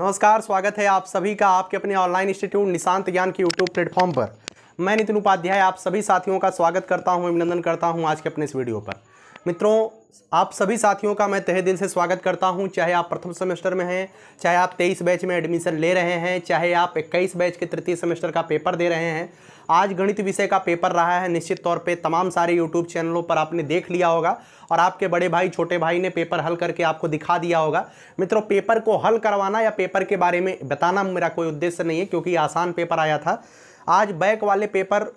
नमस्कार स्वागत है आप सभी का आपके अपने ऑनलाइन इंस्टीट्यूट निशांत ज्ञान के यूट्यूब प्लेटफॉर्म पर मैं नितिन उपाध्याय आप सभी साथियों का स्वागत करता हूं अभिनंदन करता हूं आज के अपने इस वीडियो पर मित्रों आप सभी साथियों का मैं तहे दिल से स्वागत करता हूं चाहे आप प्रथम सेमेस्टर में हैं चाहे आप तेईस बैच में एडमिशन ले रहे हैं चाहे आप इक्कीस बैच के तृतीय सेमेस्टर का पेपर दे रहे हैं आज गणित विषय का पेपर रहा है निश्चित तौर पे तमाम सारे यूट्यूब चैनलों पर आपने देख लिया होगा और आपके बड़े भाई छोटे भाई ने पेपर हल करके आपको दिखा दिया होगा मित्रों पेपर को हल करवाना या पेपर के बारे में बताना मेरा कोई उद्देश्य नहीं है क्योंकि आसान पेपर आया था आज बैक वाले पेपर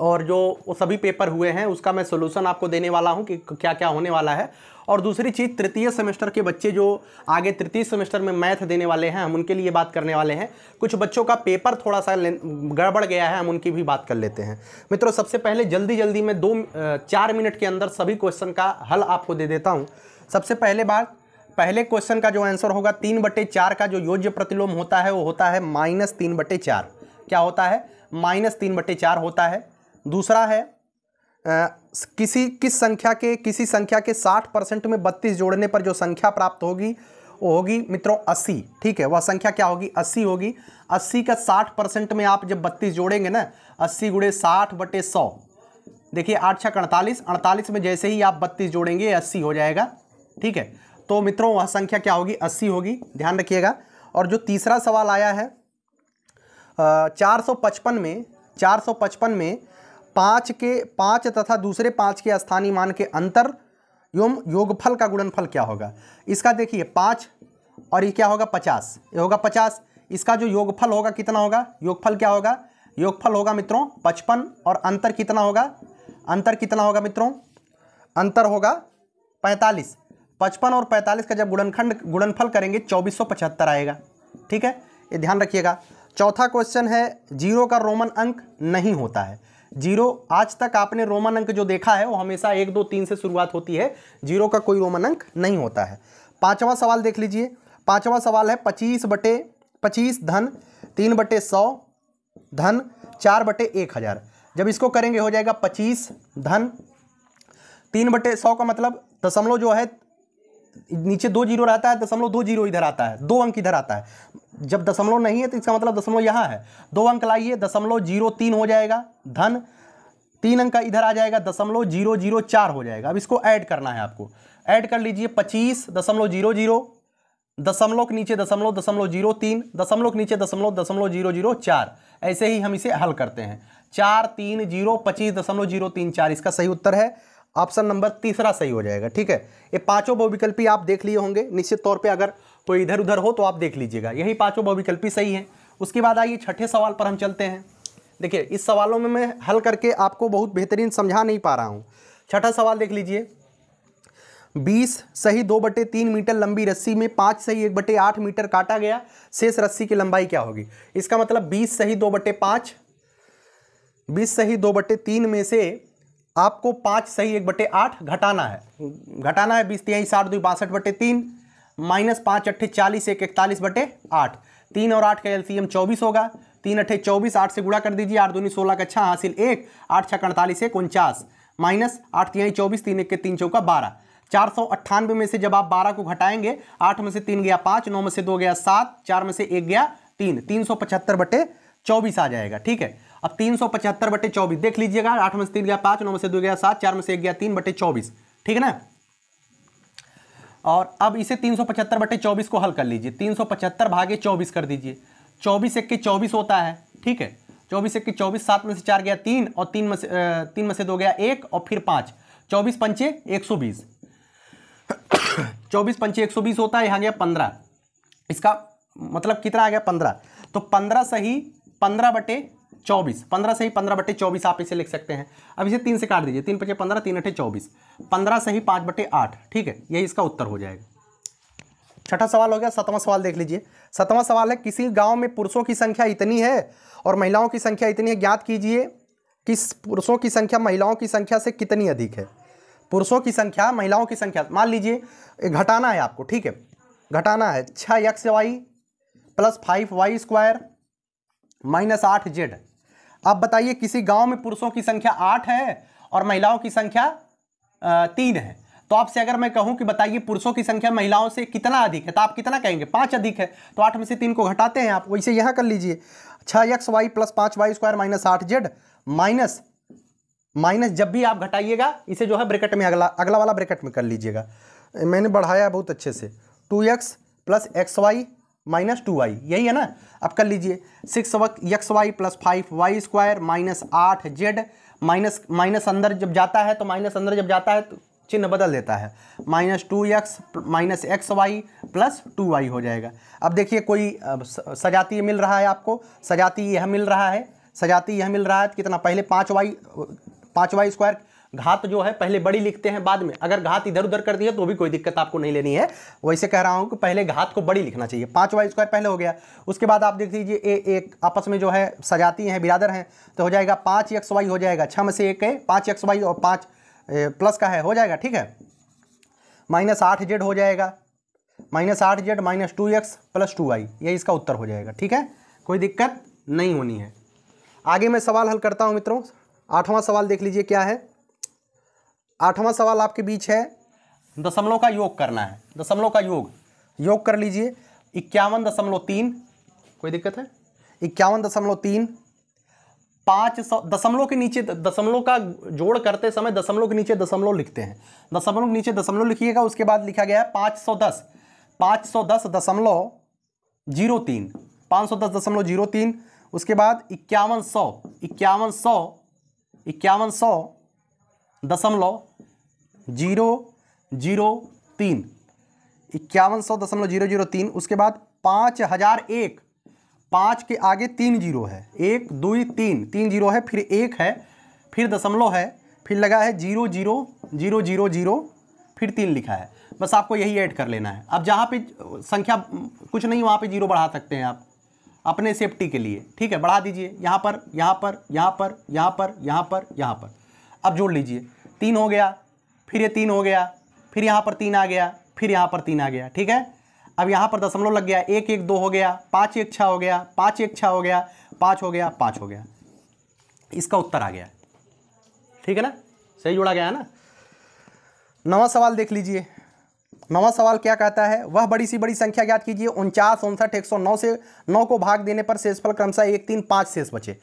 और जो वो सभी पेपर हुए हैं उसका मैं सोल्यूशन आपको देने वाला हूँ कि क्या क्या होने वाला है और दूसरी चीज़ तृतीय सेमेस्टर के बच्चे जो आगे तृतीय सेमेस्टर में मैथ देने वाले हैं हम उनके लिए बात करने वाले हैं कुछ बच्चों का पेपर थोड़ा सा गड़बड़ गया है हम उनकी भी बात कर लेते हैं मित्रों सबसे पहले जल्दी जल्दी मैं दो चार मिनट के अंदर सभी क्वेश्चन का हल आपको दे देता हूँ सबसे पहले बात पहले क्वेश्चन का जो आंसर होगा तीन बटे चार का जो योज्य प्रतिलोम होता है वो होता है माइनस तीन बटे चार क्या होता है माइनस तीन बटे चार होता है दूसरा है आ, किसी किस संख्या के किसी संख्या के 60 परसेंट में 32 जोड़ने पर जो संख्या प्राप्त होगी वो होगी मित्रों 80 ठीक है वह संख्या क्या होगी 80 होगी 80 का 60 परसेंट में आप जब 32 जोड़ेंगे ना अस्सी गुड़े साठ बटे सौ देखिए आठ छः अड़तालीस अड़तालीस में जैसे ही आप बत्तीस जोड़ेंगे अस्सी हो जाएगा ठीक है तो मित्रों वह संख्या क्या होगी अस्सी होगी ध्यान रखिएगा और जो तीसरा सवाल आया है चार सौ पचपन में चार सौ पचपन में पाँच के पाँच तथा दूसरे पाँच के स्थानीय मान के अंतर एवं योगफल का गुणनफल क्या होगा इसका देखिए पाँच और ये क्या होगा पचास ये होगा पचास इसका जो योगफल होगा कितना होगा योगफल क्या होगा योगफल होगा मित्रों पचपन और अंतर कितना होगा अंतर कितना होगा मित्रों अंतर होगा पैंतालीस पचपन और पैंतालीस का जब गुणनखंड गुणनफल करेंगे चौबीस सौ पचहत्तर आएगा ठीक है ये ध्यान रखिएगा चौथा क्वेश्चन है जीरो का रोमन अंक नहीं होता है जीरो आज तक आपने रोमन अंक जो देखा है वो हमेशा एक दो तीन से शुरुआत होती है जीरो का कोई रोमन अंक नहीं होता है पाँचवा सवाल देख लीजिए पाँचवा सवाल है पच्चीस बटे पच्चीस धन तीन बटे सौ धन चार बटे एक हज़ार जब इसको करेंगे हो जाएगा पच्चीस धन तीन बटे सौ का मतलब दशमलव जो है नीचे दो जीरो रहता है दशमलव दो जीरो इधर आता है दो अंक इधर आता है जब दशमलव नहीं है तो इसका मतलब दशमलव यहाँ है दो अंक लाइए दशमलव जीरो तीन हो जाएगा धन तीन अंक का इधर आ जाएगा दशमलव जीरो जीरो चार हो जाएगा अब इसको ऐड करना है आपको ऐड कर लीजिए पच्चीस दशमलव जीरो जीरो दशमलव के नीचे दशमलव दशमलव जीरो तीन दशमलव के नीचे दशमलव दशमलव जीरो जीरो चार ऐसे ही हम इसे हल करते हैं चार तीन जीरो पच्चीस दशमलव जीरो तीन चार इसका सही उत्तर है ऑप्शन नंबर तीसरा सही हो जाएगा ठीक है ये पांचों बहुविकल्पी आप देख लिए होंगे निश्चित तौर पे अगर कोई इधर उधर हो तो आप देख लीजिएगा यही पांचों बहुविकल्पी सही है उसके बाद आइए छठे सवाल पर हम चलते हैं देखिए इस सवालों में मैं हल करके आपको बहुत बेहतरीन समझा नहीं पा रहा हूँ छठा सवाल देख लीजिए बीस सही दो बटे तीन मीटर लंबी रस्सी में पाँच सही एक बटे आठ मीटर काटा गया शेष रस्सी की लंबाई क्या होगी इसका मतलब बीस सही दो बटे पाँच बीस सही दो बटे तीन में से आपको पाँच सही एक बटे आठ घटाना है घटाना है बीस तेईस साठ दो बासठ बटे तीन माइनस पाँच अट्ठे चालीस एक इकतालीस बटे आठ तीन और आठ का एलसीएम चौबीस होगा तीन अट्ठे चौबीस आठ से गुड़ा कर दीजिए आठ दूनी सोलह का छः हासिल एक आठ छः अड़तालीस एक उनचास माइनस आठ तिहाई चौबीस तीन एक के तीन चौका बारह चार सौ अट्ठानवे में से जब आप बारह को घटाएंगे आठ में से तीन गया पाँच नौ में से दो गया सात चार में से एक गया तीन तीन सौ पचहत्तर बटे चौबीस आ जाएगा ठीक है अब तीन सौ पचहत्तर बटे चौबीस देख लीजिएगा आठ में से तीन गया पांच नौ में से दो गया सात चार में से एक गया तीन बटे चौबीस ठीक है ना और अब इसे तीन सौ पचहत्तर बटे चौबीस को हल कर लीजिए तीन सौ पचहत्तर भागे चौबीस कर दीजिए चौबीस के चौबीस होता है ठीक है चौबीस इक्के चौबीस सात में से चार गया तीन और तीन में से तीन में से दो गया एक और फिर पांच चौबीस पंचे एक सौ बीस चौबीस पंचे एक सौ बीस होता है यहां गया पंद्रह इसका मतलब कितना आ गया पंद्रह तो पंद्रह सही पंद्रह बटे चौबीस पंद्रह से ही पंद्रह बटे चौबीस आप इसे लिख सकते हैं अब इसे तीन से काट दीजिए तीन पचे पंद्रह तीन अठे चौबीस पंद्रह से ही पाँच बटे आठ ठीक है यही इसका उत्तर हो जाएगा छठा सवाल हो गया सतवां सवाल देख लीजिए सतवां सवाल है किसी गांव में पुरुषों की संख्या इतनी है और महिलाओं की संख्या इतनी है ज्ञात कीजिए कि पुरुषों की संख्या महिलाओं की संख्या से कितनी अधिक है पुरुषों की संख्या महिलाओं की संख्या मान लीजिए घटाना है आपको ठीक है घटाना है छः X Y plus five Y square minus आठ जेड आप बताइए किसी गांव में पुरुषों की संख्या आठ है और महिलाओं की संख्या तीन है तो आपसे अगर मैं कहूं कि बताइए पुरुषों की संख्या महिलाओं से कितना अधिक है तो आप कितना कहेंगे पाँच अधिक है तो आठ में से तीन को घटाते हैं आप वैसे यहाँ कर लीजिए छः एक्स वाई प्लस पाँच वाई स्क्वायर माइनस आठ जेड माइनस माइनस जब भी आप घटाइएगा इसे जो है ब्रैकेट में अगला अगला वाला ब्रैकेट में कर लीजिएगा मैंने बढ़ाया बहुत अच्छे से two X plus X Y minus two Y यही है ना अब कर लीजिए six X Y plus five Y square minus आठ जेड माइनस माइनस अंदर जब जाता है तो माइनस अंदर जब जाता है तो चिन्ह बदल देता है minus two X minus X Y plus two Y हो जाएगा अब देखिए कोई सजाती मिल रहा है आपको सजाती यह मिल रहा है सजाती यह मिल रहा है तो कितना पहले पाँच वाई पाँच वाई स्क्वायर घात जो है पहले बड़ी लिखते हैं बाद में अगर घात इधर उधर कर दिया तो भी कोई दिक्कत आपको नहीं लेनी है वैसे कह रहा हूँ कि पहले घात को बड़ी लिखना चाहिए वाई स्क्वायर पहले हो गया उसके बाद आप देख लीजिए ए एक आपस में जो है सजाती हैं बिरादर हैं तो हो जाएगा पाँच एक्स वाई हो जाएगा छः में से एक है पाँच एक्स वाई और पाँच प्लस का है हो जाएगा ठीक है माइनस आठ जेड हो जाएगा माइनस आठ Z minus two X plus two Y ये इसका उत्तर हो जाएगा ठीक है कोई दिक्कत नहीं होनी है आगे मैं सवाल हल करता हूँ मित्रों आठवां सवाल देख लीजिए क्या है आठवां सवाल आपके बीच है दशमलव का योग करना है दशमलव का योग योग कर लीजिए इक्यावन दशमलव तीन कोई दिक्कत है इक्यावन दशमलव तीन पाँच सौ दशमलव के नीचे दशमलव का जोड़ करते समय दशमलव के नीचे दशमलव लिखते हैं दशमलव के नीचे दशमलव लिखिएगा उसके बाद लिखा गया है पाँच सौ दस पाँच सौ दस दशमलव जीरो तीन पाँच सौ दस दशमलव जीरो तीन उसके बाद इक्यावन सौ इक्यावन सौ इक्यावन सौ दशमलव जीरो जीरो तीन इक्यावन सौ दशमलव जीरो जीरो तीन उसके बाद पाँच हज़ार एक पाँच के आगे तीन जीरो है एक दो तीन तीन जीरो है फिर एक है फिर दशमलव है फिर लगा है zero zero zero zero zero फिर तीन लिखा है बस आपको यही ऐड कर लेना है अब जहाँ पे संख्या कुछ नहीं वहाँ पे जीरो बढ़ा सकते हैं आप अपने सेफ्टी के लिए ठीक है बढ़ा दीजिए यहाँ पर यहाँ पर यहाँ पर यहाँ पर यहाँ पर यहाँ पर अब जोड़ लीजिए तीन हो गया फिर ये तीन हो गया फिर यहाँ पर तीन आ गया फिर यहाँ पर तीन आ गया ठीक है अब यहाँ पर दशमलव लग गया एक एक दो हो गया पाँच एक छः हो गया पाँच एक छः हो गया पाँच हो गया पाँच हो गया इसका उत्तर आ गया ठीक है ना सही जोड़ा गया है ना नवा सवाल देख लीजिए नवा सवाल क्या कहता है वह बड़ी सी बड़ी संख्या ज्ञात कीजिए उनचास उनसठ एक सौ नौ से नौ को भाग देने पर शेषफल क्रमशः एक तीन पाँच शेष बचे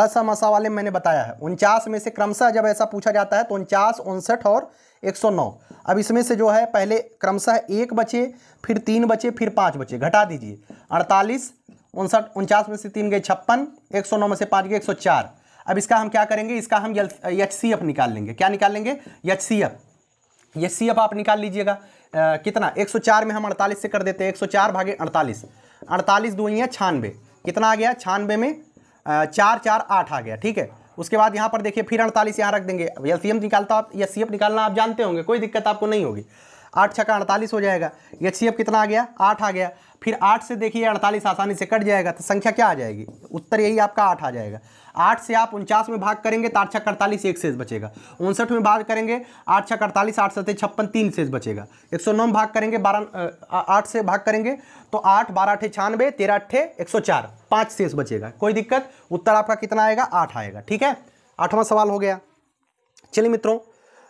लसा मसा वाले मैंने बताया है उनचास में से क्रमशः जब ऐसा पूछा जाता है तो उनचास उनसठ और 109 अब इसमें से जो है पहले क्रमशः एक बचे फिर तीन बचे फिर पाँच बचे घटा दीजिए अड़तालीस उनसठ उनचास में से तीन गए छप्पन एक सौ नौ में से पाँच गए एक सौ चार अब इसका हम क्या करेंगे इसका हम एच सी एफ निकाल लेंगे क्या निकाल लेंगे H C F H C F आप निकाल लीजिएगा आ, कितना 104 में हम 48 से कर देते हैं 104 भागे अड़तालीस अड़तालीस दूनिया छानबे कितना आ गया छानबे में आ, चार चार आठ आ गया ठीक है उसके बाद यहाँ पर देखिए फिर अड़तालीस यहाँ रख देंगे अब सी निकालता आप या सी निकालना आप जानते होंगे कोई दिक्कत आपको नहीं होगी आठ छः का अड़तालीस हो जाएगा एच कितना आ गया आठ आ गया फिर आठ से देखिए अड़तालीस आसानी से कट जाएगा तो संख्या क्या आ जाएगी उत्तर यही आपका आठ आ जाएगा आठ से आप उनचास में भाग करेंगे तो आठ छः अड़तालीस एक शेष बचेगा उनसठ में भाग करेंगे आठ छः अड़तालीस आठ सत्तर छप्पन तीन शेष बचेगा एक सौ नौ में भाग करेंगे बारह आठ से भाग करेंगे तो आठ बारह अठे छियानवे तेरह अट्ठे एक सौ चार पाँच शेष बचेगा कोई दिक्कत उत्तर आपका कितना आएगा आठ आएगा ठीक है आठवां सवाल हो गया चलिए मित्रों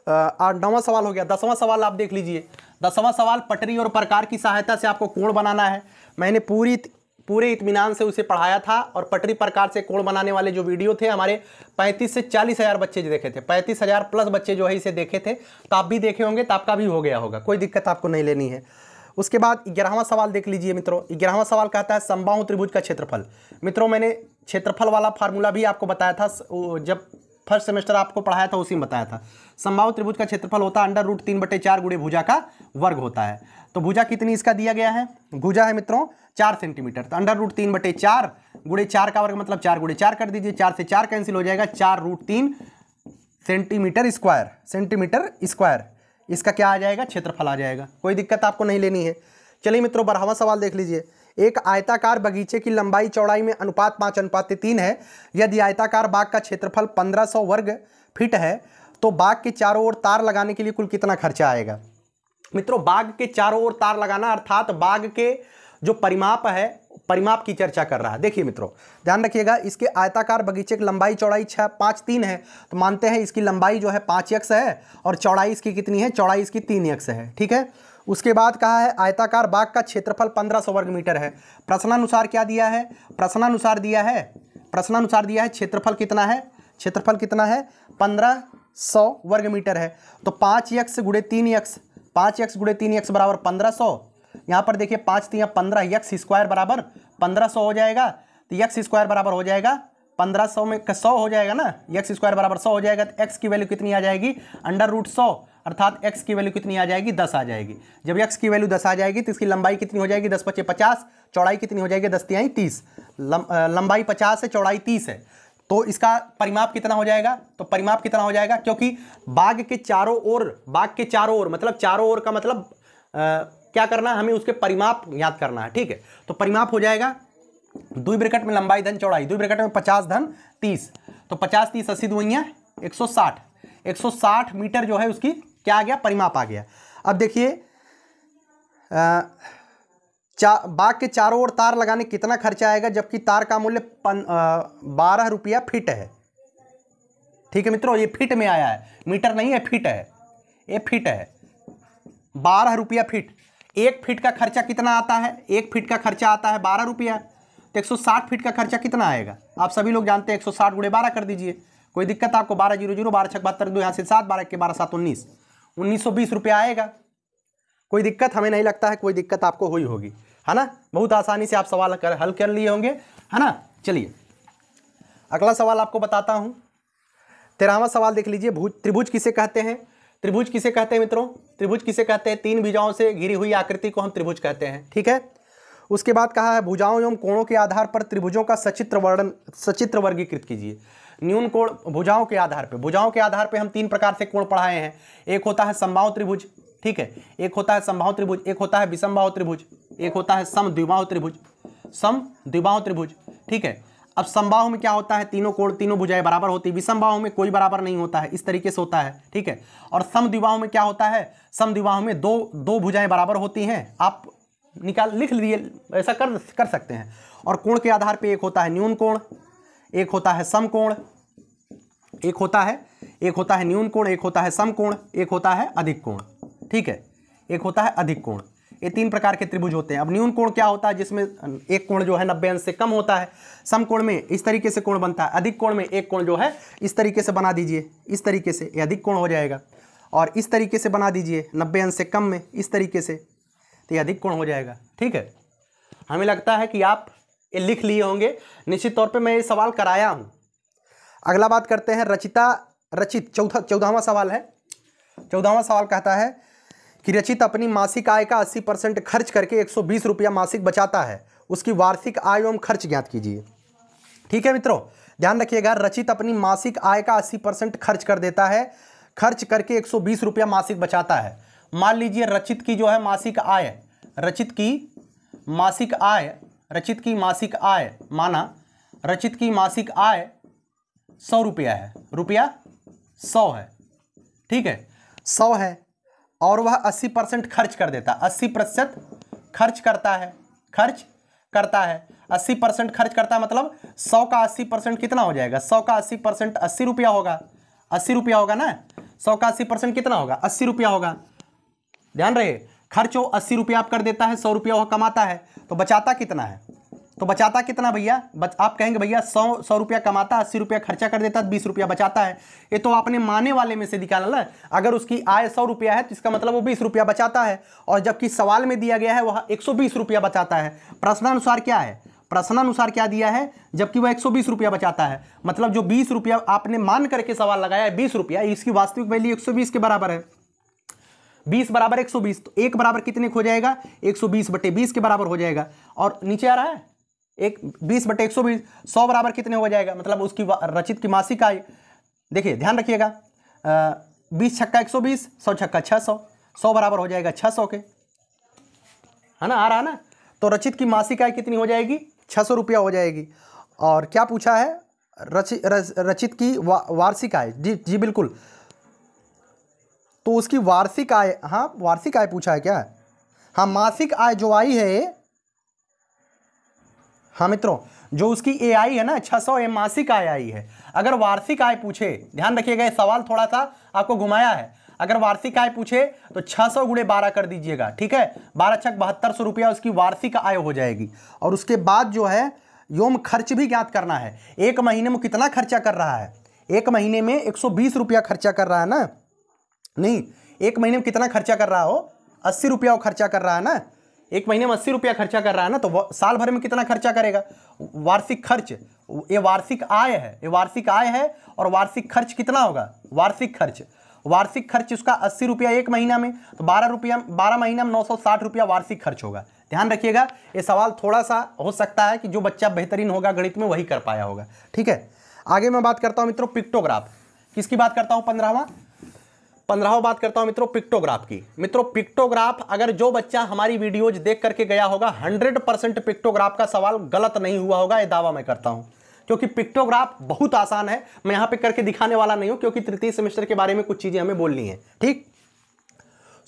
आठ नवा सवाल हो गया दसवां सवाल आप देख लीजिए दसवां सवाल पटरी और प्रकार की सहायता से आपको कोण बनाना है मैंने पूरी पूरे इतमान से उसे पढ़ाया था और पटरी प्रकार से कोण बनाने वाले जो वीडियो थे हमारे 35 से चालीस हज़ार बच्चे जो देखे थे हज़ार प्लस बच्चे जो है इसे देखे थे तो आप भी देखे होंगे तो आपका भी हो गया होगा कोई दिक्कत आपको नहीं लेनी है उसके बाद ग्यारहवा सवाल देख लीजिए मित्रों ग्यारहवा सवाल कहता है समबाहु त्रिभुज का क्षेत्रफल मित्रों मैंने क्षेत्रफल वाला फार्मूला भी आपको बताया था जब फर्स्ट सेमेस्टर आपको पढ़ाया था उसी में बताया था संभाव त्रिभुज का क्षेत्रफल होता है अंडर रूट तीन बटे चार गुड़े भुजा का वर्ग होता है तो भुजा कितनी इसका दिया गया है भुजा है मित्रों चार सेंटीमीटर तो अंडर रूट तीन बटे चार गुड़े चार का वर्ग मतलब चार गुड़े चार कर दीजिए चार से चार कैंसिल हो जाएगा चार रूट तीन सेंटीमीटर स्क्वायर सेंटीमीटर स्क्वायर इसका क्या आ जाएगा क्षेत्रफल आ जाएगा कोई दिक्कत आपको नहीं लेनी है चलिए मित्रों बढ़ावा सवाल देख लीजिए एक आयताकार बगीचे की लंबाई चौड़ाई में अनुपात पाँच अनुपात तीन है यदि आयताकार बाग का क्षेत्रफल पंद्रह सौ वर्ग फीट है तो बाग के चारों ओर तार लगाने के लिए कुल कितना खर्चा आएगा मित्रों बाघ के चारों ओर तार लगाना अर्थात बाघ के जो परिमाप है परिमाप की चर्चा कर रहा है देखिए मित्रों ध्यान रखिएगा इसके आयताकार बगीचे की लंबाई चौड़ाई छः पाँच तीन है तो मानते हैं इसकी लंबाई जो है पाँच यक्स है और चौड़ाई इसकी कितनी है चौड़ाई इसकी तीन यक्स है ठीक है उसके बाद कहा है आयताकार बाग का क्षेत्रफल 1500 वर्ग मीटर है प्रश्नानुसार क्या दिया है प्रश्नानुसार दिया है प्रश्नानुसार दिया है क्षेत्रफल कितना है क्षेत्रफल कितना है पंद्रह सौ वर्ग मीटर है तो पाँच यक्स गुड़े तीन यक्स पाँच यक्स गुड़े तीन यक्स बराबर पंद्रह सौ यहाँ पर देखिए पाँच तीन पंद्रह यक्स स्क्वायर बराबर पंद्रह सौ हो जाएगा तो यक्स स्क्वायर बराबर हो जाएगा पंद्रह सौ में सौ हो जाएगा ना एक्स स्क्वायर बराबर सौ हो जाएगा तो एक्स की वैल्यू कितनी आ जाएगी अंडर रूट सौ अर्थात एक्स की वैल्यू कितनी आ जाएगी दस आ जाएगी जब एक्स की वैल्यू दस आ जाएगी तो इसकी लंबाई कितनी हो जाएगी दस पच्चे पचास चौड़ाई कितनी हो जाएगी दस तिहाई तीस लंबाई पचास है चौड़ाई तीस है तो इसका परिमाप कितना हो जाएगा तो परिमाप कितना हो जाएगा क्योंकि बाघ के चारों ओर बाघ के चारों ओर मतलब चारों ओर का मतलब आ, क्या करना है हमें उसके परिमाप याद करना है ठीक है तो परिमाप हो जाएगा दुई ब्रिकेट में लंबाई धन चौड़ाई दुई ब्रिकेट में पचास धन तीस तो पचास तीस अस्सी दुआइयाँ एक सौ साठ एक सौ साठ मीटर जो है उसकी क्या आ गया परिमाप आ गया अब देखिए चा बाग के चारों ओर तार लगाने कितना खर्चा आएगा जबकि तार का मूल्य पन बारह रुपया फिट है ठीक है मित्रों ये फिट में आया है मीटर नहीं है फिट है ये फिट है बारह रुपया फिट एक फिट का खर्चा कितना आता है एक फिट का खर्चा आता है बारह रुपया तो 160 फीट का खर्चा कितना आएगा आप सभी लोग जानते हैं 160 सौ गुड़े बारह कर दीजिए कोई दिक्कत आपको बारह जीरो जीरो बारह छः बहत्तर दो यहाँ से सात बारह के बारह सात उन्नीस उन्नीस सौ बीस रुपया आएगा कोई दिक्कत हमें नहीं लगता है कोई दिक्कत आपको हुई होगी है ना बहुत आसानी से आप सवाल कर हल कर लिए होंगे है ना चलिए अगला सवाल आपको बताता हूँ तेरहवा सवाल देख लीजिए भूज त्रिभुज किसे कहते हैं त्रिभुज किसे कहते हैं मित्रों त्रिभुज किसे कहते हैं तीन बीजाओं से घिरी हुई आकृति को हम त्रिभुज कहते हैं ठीक है उसके बाद कहा है भुजाओं एवं कोणों के आधार पर त्रिभुजों का सचित्र वर्णन सचित्र वर्गीकृत कीजिए न्यून कोण भुजाओं के आधार पर भुजाओं के आधार पर हम तीन प्रकार से कोण पढ़ाए हैं एक होता है संभाव त्रिभुज ठीक है एक होता है संभाव त्रिभुज एक होता है विसंभाव त्रिभुज एक होता है सम द्विबाह त्रिभुज सम द्विबाह त्रिभुज ठीक है अब संभाव में क्या होता है तीनों कोण तीनों भुजाएं बराबर होती है विषमबाहु में कोई बराबर नहीं होता है इस तरीके से होता है ठीक है और सम समद्विबाहु में क्या होता है सम समद्विबाहु में दो दो भुजाएं बराबर होती हैं आप निकाल लिख लिए ऐसा कर कर सकते हैं और कोण के आधार पे एक होता है न्यून कोण एक होता है सम कोण एक होता है एक होता है न्यून कोण एक होता है सम कोण एक होता है अधिक कोण ठीक है एक होता है अधिक कोण ये तीन प्रकार के त्रिभुज होते हैं अब न्यून कोण क्या होता है जिसमें एक कोण जो है नब्बे अंश से कम होता है सम कोण में इस तरीके से कोण बनता है अधिक कोण में एक कोण जो है इस तरीके से बना दीजिए इस तरीके से ये अधिक कोण हो जाएगा और इस तरीके से बना दीजिए नब्बे अंश से कम में इस तरीके से तो यह अधिक कोण हो जाएगा ठीक है हमें लगता है कि आप ये लिख लिए होंगे निश्चित तौर पे मैं ये सवाल कराया हूँ अगला बात करते हैं रचिता रचित चौथा चौदहवा सवाल है चौदहवा सवाल कहता है कि रचित अपनी मासिक आय का 80 परसेंट खर्च करके बीस रुपया मासिक बचाता है उसकी वार्षिक आय एवं खर्च ज्ञात कीजिए ठीक है मित्रों ध्यान रखिएगा रचित अपनी मासिक आय का अस्सी परसेंट खर्च कर देता है खर्च करके बीस रुपया मासिक बचाता है मान लीजिए रचित की जो है मासिक आय रचित की मासिक आय रचित की मासिक आय माना रचित की मासिक आय सौ रुपया है रुपया सौ है ठीक है सौ है और वह अस्सी परसेंट खर्च कर देता अस्सी प्रतिशत खर्च करता है खर्च करता है अस्सी परसेंट खर्च करता है मतलब सौ का अस्सी परसेंट कितना हो जाएगा सौ का अस्सी परसेंट अस्सी रुपया होगा अस्सी रुपया होगा ना सौ का अस्सी परसेंट कितना होगा अस्सी रुपया होगा ध्यान रहे खर्च हो अस्सी रुपया आप कर देता है सौ रुपया वह कमाता है तो बचाता कितना है तो बचाता कितना भैया बच आप कहेंगे भैया सौ सौ रुपया कमाता अस्सी रुपया खर्चा कर देता है बीस रुपया बचाता है ये तो आपने माने वाले में से निकाला ना अगर उसकी आय सौ रुपया है तो इसका मतलब वो बीस रुपया बचाता है और जबकि सवाल में दिया गया है वह एक सौ बीस रुपया बचाता है प्रश्नानुसार क्या है प्रश्नानुसार क्या दिया है जबकि वह एक सौ बीस रुपया बचाता है मतलब जो बीस रुपया आपने मान करके सवाल लगाया है बीस रुपया इसकी वास्तविक वैल्यू एक सौ बीस के बराबर है बीस बराबर एक सौ बीस तो एक बराबर कितने हो जाएगा एक सौ बीस बटे बीस के बराबर हो जाएगा और नीचे आ रहा है एक बीस बटे एक सौ बीस सौ बराबर कितने हो जाएगा मतलब उसकी रचित की मासिक आय देखिए ध्यान रखिएगा बीस छक्का एक सौ बीस सौ छक्का छः सौ सौ बराबर हो जाएगा छः सौ के है ना आ रहा है ना तो रचित की मासिक आय कितनी हो जाएगी छः सौ रुपया हो जाएगी और क्या पूछा है रचित की वा, वार्षिक आय जी जी बिल्कुल तो उसकी वार्षिक आय हाँ वार्षिक आय पूछा है क्या हाँ मासिक आय जो आई है हाँ मित्रों जो उसकी ए आई है ना छः सौ ए मासिक आय आई है अगर वार्षिक आय पूछे ध्यान रखिएगा ये सवाल थोड़ा सा आपको घुमाया है अगर वार्षिक आय पूछे तो 600 सौ गुड़े बारह कर दीजिएगा ठीक है बारह छक बहत्तर सौ रुपया उसकी वार्षिक आय हो जाएगी और उसके बाद जो है योम खर्च भी ज्ञात करना है एक महीने में कितना खर्चा कर रहा है एक महीने में एक सौ बीस रुपया खर्चा कर रहा है ना नहीं एक महीने में कितना खर्चा कर रहा हो अस्सी रुपया वो खर्चा कर रहा है ना एक महीने में अस्सी रुपया खर्चा कर रहा है ना तो साल भर में कितना खर्चा करेगा वार्षिक खर्च ये वार्षिक आय है ये वार्षिक आय है और वार्षिक खर्च कितना होगा वार्षिक खर्च वार्षिक खर्च उसका अस्सी रुपया एक महीना में तो बारह रुपया बारह महीना में नौ सौ साठ रुपया वार्षिक खर्च होगा ध्यान रखिएगा ये सवाल थोड़ा सा हो सकता है कि जो बच्चा बेहतरीन होगा गणित में वही कर पाया होगा ठीक है आगे मैं बात करता हूँ मित्रों पिक्टोग्राफ किसकी बात करता हूँ पंद्रहवा पंद्रह बात करता हूं मित्रों पिक्टोग्राफ की मित्रों पिक्टोग्राफ अगर जो बच्चा हमारी वीडियोज देख करके गया होगा हंड्रेड परसेंट पिक्टोग्राफ का सवाल गलत नहीं हुआ होगा यह दावा मैं करता हूं क्योंकि पिक्टोग्राफ बहुत आसान है मैं यहां पे करके दिखाने वाला नहीं हूं क्योंकि तृतीय सेमेस्टर के बारे में कुछ चीजें हमें बोलनी है ठीक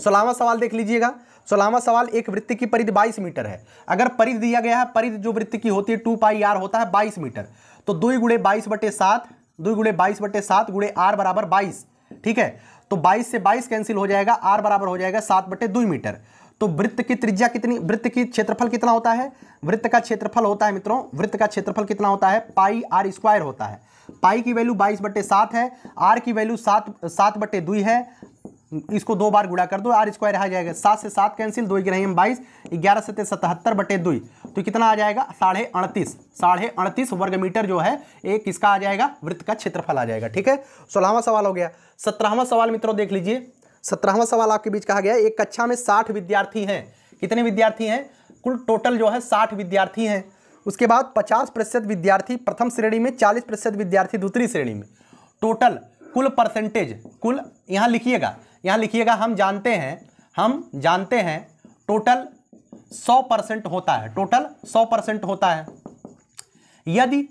सोलावा सवाल देख लीजिएगा सोलावा सवाल एक वृत्ति की परिधि बाईस मीटर है अगर परिध दिया गया है परिध जो वृत्ति की होती है टू पाई आर होता है बाईस मीटर तो दो गुड़े बाईस बटे सात दो गुड़े बाईस बटे सात गुड़े आर बराबर बाईस ठीक है तो 22 से 22 कैंसिल हो जाएगा आर बराबर हो जाएगा सात बटे दो मीटर तो वृत्त की त्रिज्या कितनी वृत्त की क्षेत्रफल कितना होता है वृत्त का क्षेत्रफल होता है मित्रों वृत्त का क्षेत्रफल कितना होता है पाई आर स्क्वायर होता है पाई की वैल्यू बाईस बटे सात है आर की वैल्यू सात सात बटे दुई है इसको दो बार गुड़ा कर दो आर स्क्वायर आ जाएगा सात से सात कैंसिल दो ग्रह बाईस ग्यारह सत्य सतहत्तर बटे दुई तो कितना आ जाएगा साढ़े अड़तीस साढ़े अड़तीस वर्ग मीटर जो है एक किसका आ जाएगा वृत्त का क्षेत्रफल आ जाएगा ठीक है सोलहवा सवाल हो गया सत्रहवा सवाल मित्रों देख लीजिए सत्रहवा सवाल आपके बीच कहा गया एक कक्षा में साठ विद्यार्थी हैं कितने विद्यार्थी हैं कुल टोटल जो है साठ विद्यार्थी हैं उसके बाद पचास प्रतिशत विद्यार्थी प्रथम श्रेणी में चालीस प्रतिशत विद्यार्थी दूसरी श्रेणी में टोटल कुल परसेंटेज कुल यहाँ लिखिएगा यहाँ लिखिएगा हम जानते हैं हम जानते हैं टोटल सौ परसेंट होता है टोटल सौ परसेंट होता है यदि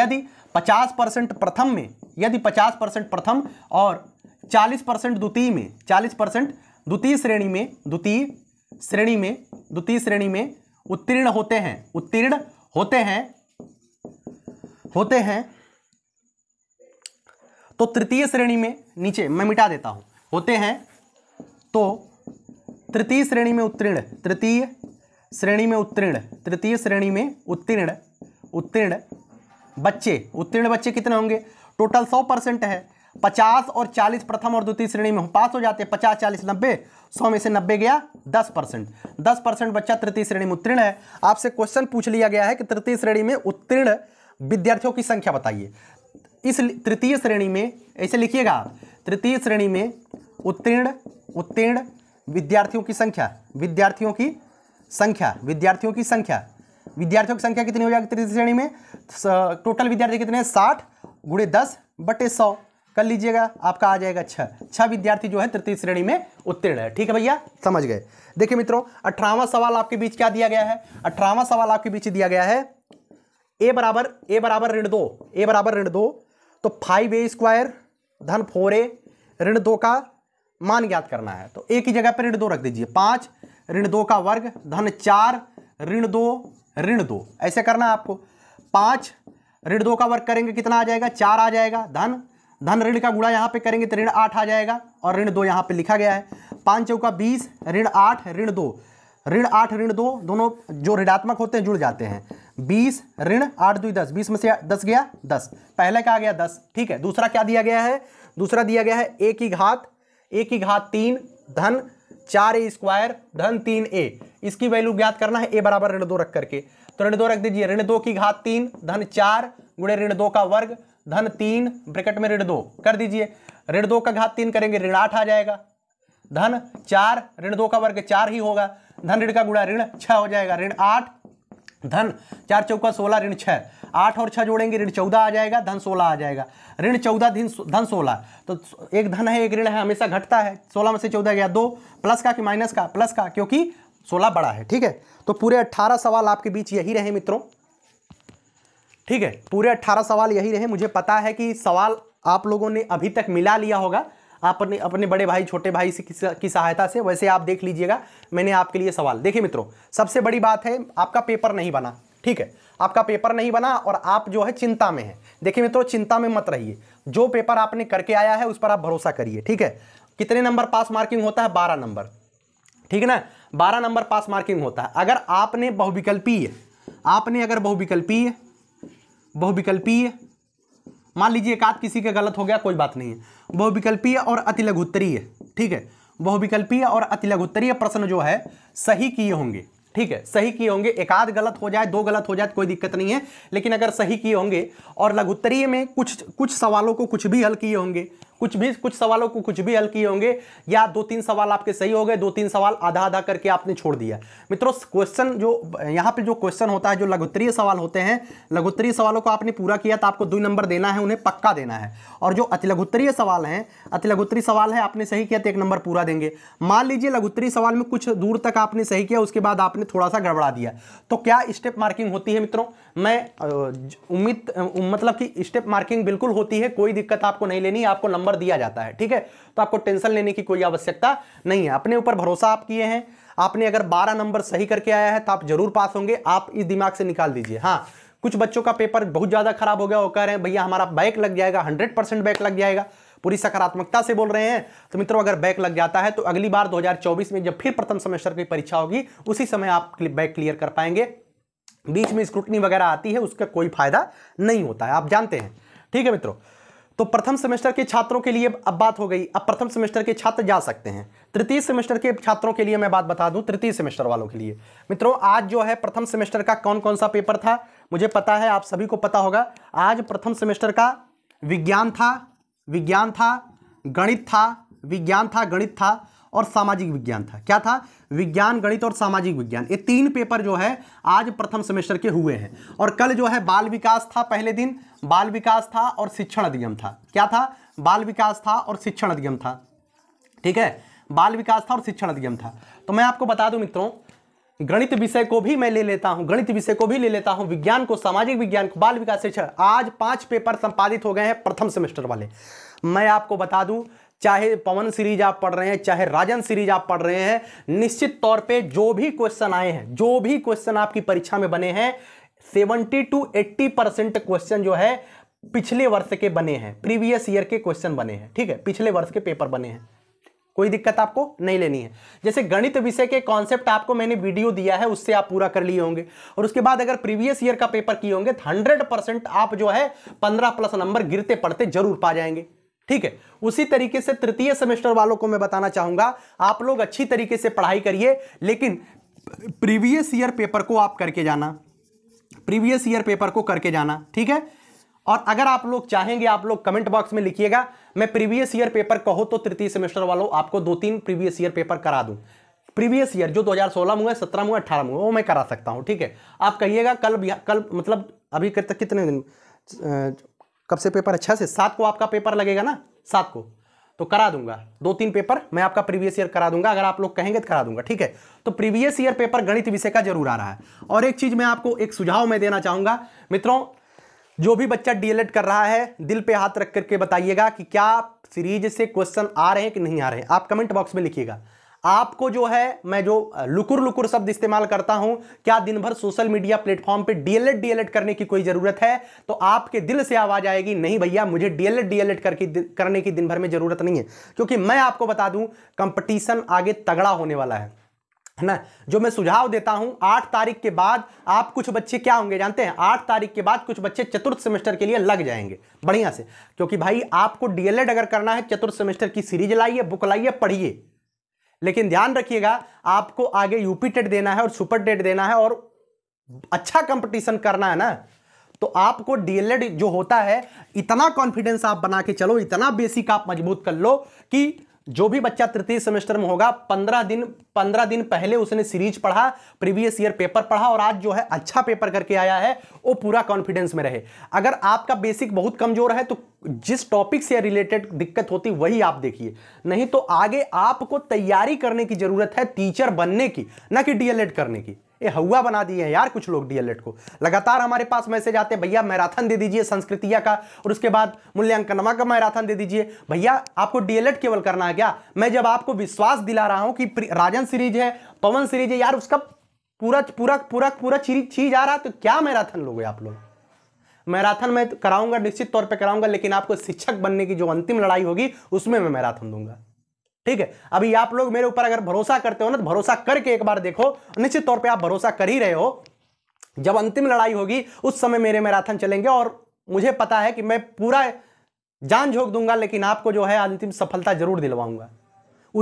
यदि पचास परसेंट प्रथम में यदि पचास परसेंट प्रथम और चालीस परसेंट द्वितीय में चालीस परसेंट द्वितीय श्रेणी में द्वितीय श्रेणी में द्वितीय श्रेणी में उत्तीर्ण होते हैं उत्तीर्ण होते हैं होते हैं तो तृतीय श्रेणी में नीचे मैं मिटा देता हूं होते हैं तो तृतीय श्रेणी में उत्तीर्ण तृतीय श्रेणी में उत्तीर्ण तृतीय श्रेणी में उत्तीर्ण उत्तीर्ण बच्चे उत्तीर्ण बच्चे कितने होंगे टोटल सौ परसेंट है पचास और चालीस प्रथम और द्वितीय श्रेणी में पास हो जाते हैं पचास चालीस नब्बे सौ में से नब्बे गया दस परसेंट दस परसेंट बच्चा तृतीय श्रेणी में उत्तीर्ण है आपसे क्वेश्चन पूछ लिया गया है कि तृतीय श्रेणी में उत्तीर्ण विद्यार्थियों की संख्या बताइए इस तृतीय श्रेणी में ऐसे लिखिएगा आप तृतीय श्रेणी में उत्तीर्ण उत्तीर्ण विद्यार्थियों की संख्या विद्यार्थियों की संख्या विद्यार्थियों की संख्या विद्यार्थियों की संख्या कितनी हो जाएगी तृतीय श्रेणी में टोटल विद्यार्थी कितने हैं साठ गुड़े दस बटे सौ कर लीजिएगा आपका आ जाएगा छः छः विद्यार्थी जो है तृतीय श्रेणी में उत्तीर्ण है ठीक है भैया समझ गए देखिए मित्रों अठारहवा सवाल आपके बीच क्या दिया गया है अठारहवा सवाल आपके बीच दिया गया है ए बराबर ए बराबर ऋण दो ए बराबर ऋण दो तो फाइव ए स्क्वायर धन फोर ए ऋण दो का मान ज्ञात करना है तो एक ही जगह पर ऋण दो रख दीजिए पांच ऋण दो का वर्ग धन चार ऋण दो ऋण दो ऐसे करना है आपको पांच ऋण दो का वर्ग करेंगे कितना आ जाएगा चार आ जाएगा धन धन ऋण का गुणा यहाँ पे करेंगे तो ऋण आठ आ जाएगा और ऋण दो यहाँ पे लिखा गया है पाँच चौका बीस ऋण आठ ऋण दो ऋण आठ ऋण दो दोनों जो ऋणात्मक होते हैं जुड़ जाते हैं बीस ऋण आठ दुई दस बीस में से दस गया दस पहला क्या आ गया दस ठीक है दूसरा क्या दिया गया है दूसरा दिया गया है ए की घात ए की घात तीन धन चार ए स्क्वायर धन तीन ए इसकी वैल्यू ज्ञात करना है ए बराबर ऋण दो रख करके तो ऋण दो रख दीजिए ऋण दो की घात तीन धन चार गुणे ऋण दो का वर्ग धन तीन ब्रिकेट में ऋण दो कर दीजिए ऋण दो का घात तीन करेंगे ऋण आठ आ जाएगा धन चार ऋण दो का वर्ग चार ही होगा धन ऋण का गुणा ऋण छह हो जाएगा ऋण आठ धन चार चौका सोलह ऋण छः आठ और छः जोड़ेंगे ऋण चौदह आ जाएगा धन सोलह आ जाएगा ऋण चौदह धन धन सोलह तो एक धन है एक ऋण है हमेशा घटता है सोलह में से चौदह गया दो प्लस का कि माइनस का प्लस का क्योंकि सोलह बड़ा है ठीक है तो पूरे अट्ठारह सवाल आपके बीच यही रहे मित्रों ठीक है पूरे अट्ठारह सवाल यही रहे मुझे पता है कि सवाल आप लोगों ने अभी तक मिला लिया होगा आप अपने अपने बड़े भाई छोटे भाई से की सहायता से वैसे आप देख लीजिएगा मैंने आपके लिए सवाल देखिए मित्रों सबसे बड़ी बात है आपका पेपर नहीं बना ठीक है आपका पेपर नहीं बना और आप जो है चिंता में है देखिए मित्रों चिंता में मत रहिए जो पेपर आपने करके आया है उस पर आप भरोसा करिए ठीक है कितने नंबर पास मार्किंग होता है बारह नंबर ठीक है ना बारह नंबर पास मार्किंग होता है अगर आपने बहुविकल्पीय आपने अगर बहुविकल्पीय बहुविकल्पीय मान लीजिए एक किसी का गलत हो गया कोई बात नहीं है बहुविकल्पीय और अति उत्तरीय ठीक है बहुविकल्पीय और अति उत्तरीय प्रश्न जो है सही किए होंगे ठीक है सही किए होंगे एक आध गलत हो जाए दो गलत हो जाए तो कोई दिक्कत नहीं है लेकिन अगर सही किए होंगे और लघुत्तरीय में कुछ कुछ सवालों को कुछ भी हल किए होंगे कुछ भी कुछ सवालों को कुछ भी हल किए होंगे या दो तीन सवाल आपके सही हो गए दो तीन सवाल आधा आधा करके आपने छोड़ दिया मित्रों क्वेश्चन जो यहाँ पे जो क्वेश्चन होता है जो लघुत्तरीय सवाल होते हैं लघुत्तरीय सवालों को आपने पूरा किया तो आपको दो नंबर देना है उन्हें पक्का देना है और जो अतिलघुत्तरीय सवाल हैं अतिलघुत्तरीय सवाल है आपने सही किया तो एक नंबर पूरा देंगे मान लीजिए लघुत्तरीय सवाल में कुछ दूर तक आपने सही किया उसके बाद आपने थोड़ा सा गड़बड़ा दिया तो क्या स्टेप मार्किंग होती है मित्रों मैं उम्मीद मतलब कि स्टेप मार्किंग बिल्कुल होती है कोई दिक्कत आपको नहीं लेनी आपको नंबर दिया जाता है ठीक है तो आपको टेंशन लेने की कोई आवश्यकता नहीं है अपने ऊपर भरोसा आप किए हैं आपने अगर बारह नंबर सही करके आया है तो आप जरूर पास होंगे आप इस दिमाग से निकाल दीजिए हाँ कुछ बच्चों का पेपर बहुत ज़्यादा खराब हो गया वो कह रहे हैं भैया हमारा बैक लग जाएगा हंड्रेड परसेंट बैक लग जाएगा पूरी सकारात्मकता से बोल रहे हैं तो मित्रों अगर बैक लग जाता है तो अगली बार 2024 में जब फिर प्रथम सेमेस्टर की परीक्षा होगी उसी समय आप बैक क्लियर कर पाएंगे बीच में स्क्रूटनी वगैरह आती है उसका कोई फायदा नहीं होता है आप जानते हैं ठीक है मित्रों तो प्रथम सेमेस्टर के छात्रों के लिए अब बात हो गई अब प्रथम सेमेस्टर के छात्र जा सकते हैं तृतीय सेमेस्टर के छात्रों के लिए मैं बात बता दूं तृतीय सेमेस्टर वालों के लिए मित्रों आज जो है प्रथम सेमेस्टर का कौन कौन सा पेपर था मुझे पता है आप सभी को पता होगा आज प्रथम सेमेस्टर का विज्ञान था विज्ञान था गणित था विज्ञान था गणित था और सामाजिक विज्ञान था क्या था विज्ञान गणित और सामाजिक विज्ञान ये तीन पेपर जो है आज प्रथम सेमेस्टर के हुए हैं और कल जो है बाल विकास था पहले दिन बाल विकास था और शिक्षण अधिगम था क्या था बाल विकास था और शिक्षण अधिगम था ठीक है बाल विकास था और शिक्षण अधिगम था तो मैं आपको बता दूं मित्रों गणित विषय को भी मैं ले लेता हूं गणित विषय को भी ले लेता हूं विज्ञान को सामाजिक विज्ञान को बाल विकास शिक्षा आज पांच पेपर संपादित हो गए हैं प्रथम सेमेस्टर वाले मैं आपको बता दूं चाहे पवन सीरीज आप पढ़ रहे हैं चाहे राजन सीरीज आप पढ़ रहे हैं निश्चित तौर पे जो भी क्वेश्चन आए हैं जो भी क्वेश्चन आपकी परीक्षा में बने हैं seventy to eighty percent question जो है पिछले वर्ष के बने हैं प्रीवियस ईयर के क्वेश्चन बने हैं ठीक है पिछले वर्ष के पेपर बने हैं कोई दिक्कत आपको नहीं लेनी है जैसे गणित विषय के कॉन्सेप्ट आपको मैंने वीडियो दिया है उससे आप पूरा कर लिए होंगे और उसके बाद अगर प्रीवियस ईयर का पेपर किए होंगे हंड्रेड परसेंट आप जो है पंद्रह प्लस नंबर गिरते पड़ते जरूर पा जाएंगे ठीक है उसी तरीके से तृतीय सेमेस्टर वालों को मैं बताना चाहूंगा आप लोग अच्छी तरीके से पढ़ाई करिए लेकिन प्रीवियस ईयर पेपर को आप करके जाना प्रीवियस ईयर पेपर को करके जाना ठीक है और अगर आप लोग चाहेंगे आप लोग कमेंट बॉक्स में लिखिएगा मैं प्रीवियस ईयर पेपर कहो तो तृतीय सेमेस्टर वालों आपको दो तीन प्रीवियस ईयर पेपर करा दूं प्रीवियस ईयर जो 2016 में सत्रह में अठारह में वो मैं करा सकता हूं ठीक है आप कहिएगा कल कल मतलब अभी तक कितने दिन कब से पेपर अच्छा से सात को आपका पेपर लगेगा ना सात को तो करा दूंगा दो तीन पेपर मैं आपका प्रीवियस ईयर करा दूंगा अगर आप लोग कहेंगे तो करा दूंगा ठीक है तो प्रीवियस ईयर पेपर गणित विषय का जरूर आ रहा है और एक चीज मैं आपको एक सुझाव मैं देना चाहूंगा मित्रों जो भी बच्चा डीएलएड कर रहा है दिल पे हाथ रख करके बताइएगा कि क्या सीरीज से क्वेश्चन आ रहे हैं कि नहीं आ रहे हैं आप कमेंट बॉक्स में लिखिएगा आपको जो है मैं जो लुकुर लुकुर शब्द इस्तेमाल करता हूं क्या दिन भर सोशल मीडिया प्लेटफॉर्म पे डीएलएड डीएलएड करने की कोई जरूरत है तो आपके दिल से आवाज आएगी नहीं भैया मुझे डीएलएड डीएलएड करके करने की दिन भर में जरूरत नहीं है क्योंकि मैं आपको बता दूं कंपटीशन आगे तगड़ा होने वाला है है ना जो मैं सुझाव देता हूं आठ तारीख के बाद आप कुछ बच्चे क्या होंगे जानते हैं आठ तारीख के बाद कुछ बच्चे चतुर्थ सेमेस्टर के लिए लग जाएंगे बढ़िया से क्योंकि भाई आपको डीएलएड अगर करना है चतुर्थ सेमेस्टर की सीरीज लाइए बुक लाइए पढ़िए लेकिन ध्यान रखिएगा आपको आगे यूपी टेट देना है और सुपर टेट देना है और अच्छा कंपटीशन करना है ना तो आपको डीएलएड जो होता है इतना कॉन्फिडेंस आप बना के चलो इतना बेसिक आप मजबूत कर लो कि जो भी बच्चा तृतीय सेमेस्टर में होगा पंद्रह दिन पंद्रह दिन पहले उसने सीरीज पढ़ा प्रीवियस ईयर पेपर पढ़ा और आज जो है अच्छा पेपर करके आया है वो पूरा कॉन्फिडेंस में रहे अगर आपका बेसिक बहुत कमजोर है तो जिस टॉपिक से रिलेटेड दिक्कत होती वही आप देखिए नहीं तो आगे आपको तैयारी करने की जरूरत है टीचर बनने की ना कि डीएलएड करने की ये हवा बना दिए हैं यार कुछ लोग डीएलएड को लगातार हमारे पास मैसेज आते हैं भैया मैराथन दे दीजिए संस्कृतिया का और उसके बाद मूल्यांकनमा का मैराथन दे दीजिए भैया आपको डीएलएड केवल करना है क्या मैं जब आपको विश्वास दिला रहा हूं कि राजन सीरीज है पवन सीरीज है यार उसका पूरा पूरा पूरा पूरा चीज आ रहा है तो क्या मैराथन लोगे आप लोग मैराथन मैं तो कराऊंगा निश्चित तौर पर कराऊंगा लेकिन आपको शिक्षक बनने की जो अंतिम लड़ाई होगी उसमें मैं मैराथन दूंगा ठीक है अभी आप लोग मेरे ऊपर अगर भरोसा करते हो ना तो भरोसा करके एक बार देखो निश्चित तौर पर आप भरोसा कर ही रहे हो जब अंतिम लड़ाई होगी उस समय मेरे मैराथन चलेंगे और मुझे पता है कि मैं पूरा जान झोंक दूंगा लेकिन आपको जो है अंतिम सफलता जरूर दिलवाऊंगा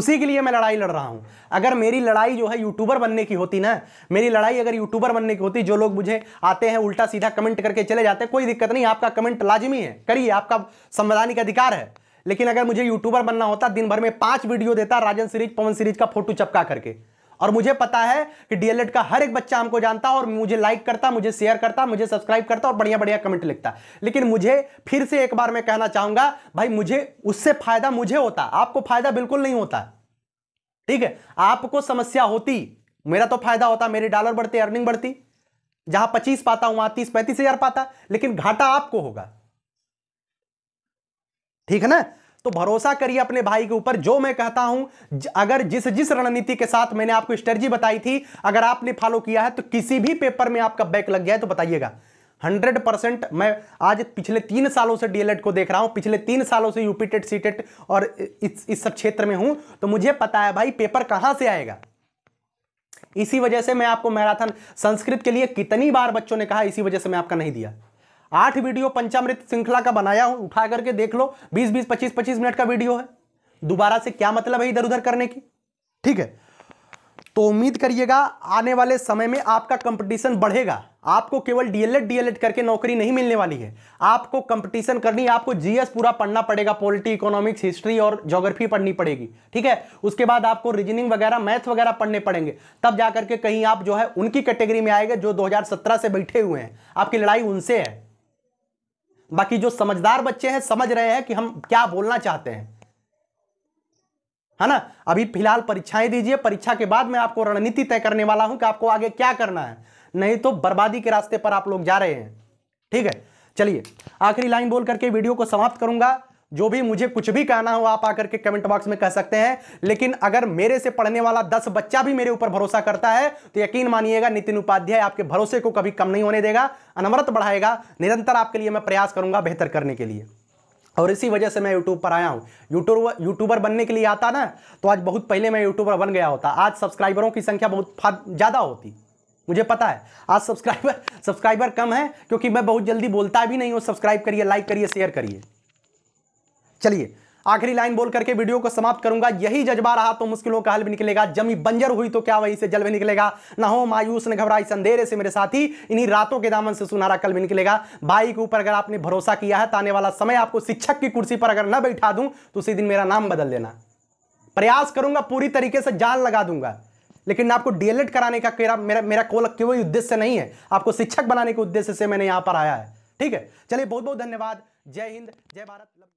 उसी के लिए मैं लड़ाई लड़ रहा हूं अगर मेरी लड़ाई जो है यूट्यूबर बनने की होती ना मेरी लड़ाई अगर यूट्यूबर बनने की होती जो लोग मुझे आते हैं उल्टा सीधा कमेंट करके चले जाते हैं कोई दिक्कत नहीं आपका कमेंट लाजमी है करिए आपका संवैधानिक अधिकार है लेकिन अगर मुझे यूट्यूबर बनना होता दिन भर में पांच वीडियो देता राजन सीरीज पवन सीरीज का फोटो चपका करके और मुझे पता है कि डीएलएड का हर एक बच्चा हमको जानता और मुझे लाइक करता मुझे शेयर करता मुझे सब्सक्राइब करता और बढ़िया बढ़िया कमेंट लिखता लेकिन मुझे फिर से एक बार मैं कहना चाहूंगा भाई मुझे उससे फायदा मुझे होता आपको फायदा बिल्कुल नहीं होता ठीक है आपको समस्या होती मेरा तो फायदा होता मेरे डॉलर बढ़ते अर्निंग बढ़ती जहां पच्चीस पाता हूं वहां तीस पैंतीस हजार पाता लेकिन घाटा आपको होगा ठीक है ना तो भरोसा करिए अपने भाई के ऊपर जो मैं कहता हूं अगर जिस जिस रणनीति के साथ मैंने आपको स्ट्रेटी बताई थी अगर आपने फॉलो किया है तो किसी भी पेपर में आपका बैक लग गया है तो बताइएगा हंड्रेड परसेंट मैं आज पिछले तीन सालों से डीएलएड को देख रहा हूं पिछले तीन सालों से यूपी टेट e e और इस इस सब क्षेत्र में हूं तो मुझे पता है भाई पेपर कहां से आएगा इसी वजह से मैं आपको मैराथन संस्कृत के लिए कितनी बार बच्चों ने कहा इसी वजह से मैं आपका नहीं दिया आठ वीडियो पंचामृत श्रृंखला का बनाया हूं उठा करके देख लो बीस बीस पच्चीस पच्चीस मिनट का वीडियो है दोबारा से क्या मतलब है इधर उधर करने की ठीक है तो उम्मीद करिएगा आने वाले समय में आपका कंपटीशन बढ़ेगा आपको केवल डीएलएड डीएलएड करके नौकरी नहीं मिलने वाली है आपको कंपटीशन करनी आपको जीएस पूरा पढ़ना पड़ेगा पॉलिटी इकोनॉमिक्स हिस्ट्री और ज्योग्राफी पढ़नी पड़ेगी ठीक है उसके बाद आपको रीजनिंग वगैरह मैथ वगैरह पढ़ने पड़ेंगे तब जाकर के कहीं आप जो है उनकी कैटेगरी में आएगा जो दो से बैठे हुए हैं आपकी लड़ाई उनसे है बाकी जो समझदार बच्चे हैं समझ रहे हैं कि हम क्या बोलना चाहते हैं है ना अभी फिलहाल परीक्षाएं दीजिए परीक्षा के बाद मैं आपको रणनीति तय करने वाला हूं कि आपको आगे क्या करना है नहीं तो बर्बादी के रास्ते पर आप लोग जा रहे हैं ठीक है चलिए आखिरी लाइन बोल करके वीडियो को समाप्त करूंगा जो भी मुझे कुछ भी कहना हो आप आकर के कमेंट बॉक्स में कह सकते हैं लेकिन अगर मेरे से पढ़ने वाला दस बच्चा भी मेरे ऊपर भरोसा करता है तो यकीन मानिएगा नितिन उपाध्याय आपके भरोसे को कभी कम नहीं होने देगा अनवरत बढ़ाएगा निरंतर आपके लिए मैं प्रयास करूंगा बेहतर करने के लिए और इसी वजह से मैं यूट्यूब पर आया हूँ यूट्यूब यूट्यूबर बनने के लिए आता ना तो आज बहुत पहले मैं यूट्यूबर बन गया होता आज सब्सक्राइबरों की संख्या बहुत ज़्यादा होती मुझे पता है आज सब्सक्राइबर सब्सक्राइबर कम है क्योंकि मैं बहुत जल्दी बोलता भी नहीं हूँ सब्सक्राइब करिए लाइक करिए शेयर करिए चलिए आखिरी लाइन बोल करके वीडियो को समाप्त करूंगा यही जज्बा रहा तो मुश्किलों का हल भी निकलेगा जमी बंजर हुई तो क्या वही से जल भी निकलेगा ना हो मायूस ने घबराई संधेरे से मेरे साथी इन्हीं रातों के दामन से सुनारा कल भी निकलेगा भाई के ऊपर अगर आपने भरोसा किया है तो आने वाला समय आपको शिक्षक की कुर्सी पर अगर न बैठा दूं तो उसी दिन मेरा नाम बदल देना प्रयास करूंगा पूरी तरीके से जान लगा दूंगा लेकिन आपको डीएलएड कराने का मेरा मेरा कोल केवल उद्देश्य नहीं है आपको शिक्षक बनाने के उद्देश्य से मैंने यहाँ पर आया है ठीक है चलिए बहुत बहुत धन्यवाद जय हिंद जय भारत